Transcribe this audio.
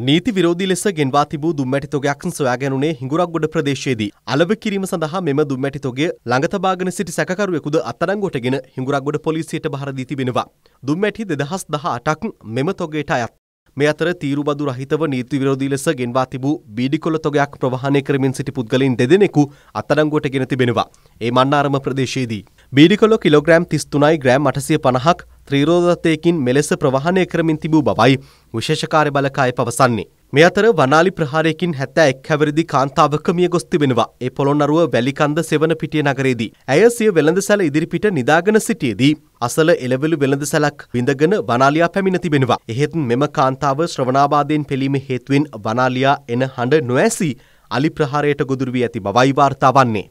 නීති විරෝධී ලෙස ගෙන්වා තිබූ දුම්මැටි තොගයක් සොයාගැනුනේ හිඟුරක්ගොඩ ප්‍රදේශයේදී. අලව කිරීම සඳහා මෙම දුම්මැටි තොගය ළඟ තබාගෙන සිටි සැකකරුවෙකුද අත්අඩංගුවටගෙන හිඟුරක්ගොඩ පොලිසියට බහර දී තිබෙනවා. දුම්මැටි 2018ක් මෙම තොගයට අයත්. මේ අතර තීරුබදු රහිතව නීති විරෝධී ලෙස ගෙන්වා තිබූ බීඩිකොළ තොගයක් ප්‍රවාහනය කරමින් සිටි පුද්ගලයින් දෙදෙනෙකු අත්අඩංගුවටගෙන තිබෙනවා. ඒ මන්නාරම ප්‍රදේශයේදී. බීඩිකොළ කිලෝග්‍රෑම් 33යි ග්‍රෑම් 850ක් ත්‍රීරෝධතයකින් මෙලෙස ප්‍රවාහණය කරමින් තිබූ බවයි විශේෂ කාර්යබලකාය පවසන්නේ. මේ අතර වනාලි ප්‍රහාරයකින් 71 හැවිරිදි කාන්තාවක මිය ගොස් තිබෙනවා. ඒ පොළොන්නරුව වැලිකන්ද සෙවන පිටිය නගරයේදී. ඇය සිය වෙළඳසැල ඉදිරිපිට නිදාගෙන සිටියේදී අසල එළවලු වෙළඳසැලක් විඳගෙන වනාලියා පැමිණ තිබෙනවා. එහෙත් මෙම කාන්තාව ශ්‍රවණාබාධයෙන් පෙළීම හේතුවෙන් වනාලියා එන හඬ නොඇසී අලි ප්‍රහාරයට ගොදුරු වී ඇති බවයි වාර්තා වන්නේ.